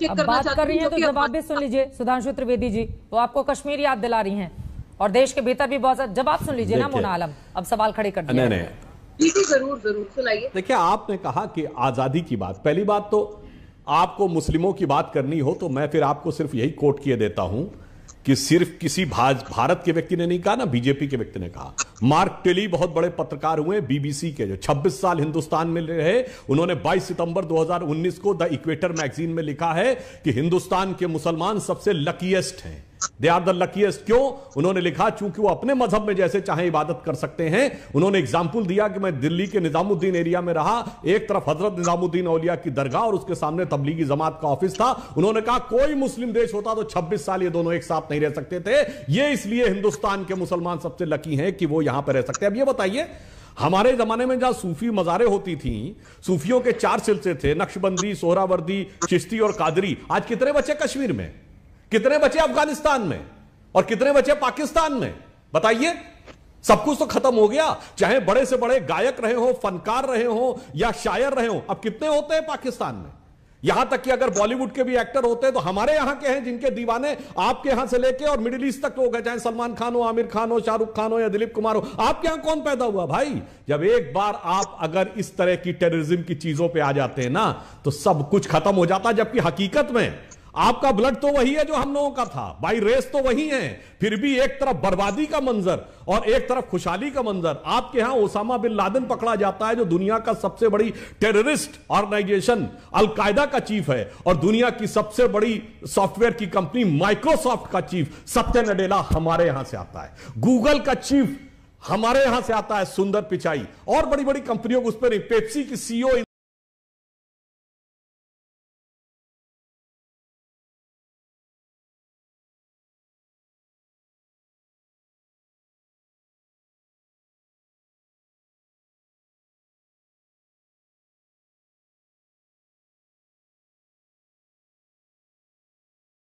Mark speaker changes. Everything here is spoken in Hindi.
Speaker 1: बात कर रही है तो जवाब भी सुन लीजिए सुधांशु त्रिवेदी जी वो आपको कश्मीर याद दिला रही है और देश के भीतर भी बहुत जवाब सुन लीजिए ना मोना आलम अब सवाल खड़े कर दिए जरूर जरूर सुनाइए देखिए आपने कहा कि आजादी की बात पहली बात तो आपको मुस्लिमों की बात करनी हो तो मैं फिर आपको सिर्फ यही कोट किए देता हूं कि सिर्फ किसी भाज भारत के व्यक्ति ने नहीं कहा ना बीजेपी के व्यक्ति ने कहा मार्क टेली बहुत बड़े पत्रकार हुए बीबीसी के जो 26 साल हिंदुस्तान में रहे उन्होंने 22 सितंबर 2019 को द इक्वेटर मैगजीन में लिखा है कि हिंदुस्तान के मुसलमान सबसे लकीएस्ट हैं दे आर द लकीएस्ट क्यों उन्होंने लिखा चूंकि वो अपने मजहब में जैसे चाहे इबादत कर सकते हैं उन्होंने एग्जाम्पल दिया कि मैं दिल्ली के निजामुद्दीन एरिया में रहा एक तरफ हजरत निजामुद्दीन औलिया की दरगाह और उसके सामने तबलीगी जमात का ऑफिस था उन्होंने कहा कोई मुस्लिम देश होता तो छब्बीस साल ये दोनों एक साथ नहीं रह सकते थे ये इसलिए हिंदुस्तान के मुसलमान सबसे लकी हैं कि वो यहां पर रह सकते अब ये बताइए हमारे जमाने में जहां सूफी मजारे होती थी सूफियों के चार सिलसिले थे नक्शबंदी सोहरावर्दी चिश्ती और कादरी आज कितने बच्चे कश्मीर में कितने बचे अफगानिस्तान में और कितने बचे पाकिस्तान में बताइए सब कुछ तो खत्म हो गया चाहे बड़े से बड़े गायक रहे हो फनकार रहे हो या शायर रहे हो अब कितने होते हैं पाकिस्तान में यहां तक कि अगर बॉलीवुड के भी एक्टर होते हैं तो हमारे यहां के हैं जिनके दीवाने आपके यहां से लेके और मिडिल ईस्ट तक हो गए चाहे सलमान खान हो आमिर खान हो शाहरुख खान हो या दिलीप कुमार हो आपके यहां कौन पैदा हुआ भाई जब एक बार आप अगर इस तरह की टेररिज्म की चीजों पर आ जाते हैं ना तो सब कुछ खत्म हो जाता है जबकि हकीकत में आपका ब्लड तो वही है जो हम लोगों का था बाई रेस तो वही है फिर भी एक तरफ बर्बादी का मंजर और एक तरफ खुशहाली का मंजर आपके यहां ओसामा बिन लादेन पकड़ा जाता है जो दुनिया का सबसे बड़ी टेररिस्ट ऑर्गेनाइजेशन अलकायदा का चीफ है और दुनिया की सबसे बड़ी सॉफ्टवेयर की कंपनी माइक्रोसॉफ्ट का चीफ सत्य नडेला हमारे यहां से आता है गूगल का चीफ हमारे यहां से आता है सुंदर पिचाई और बड़ी बड़ी कंपनियों को उस पर पेप्सी की सीईओ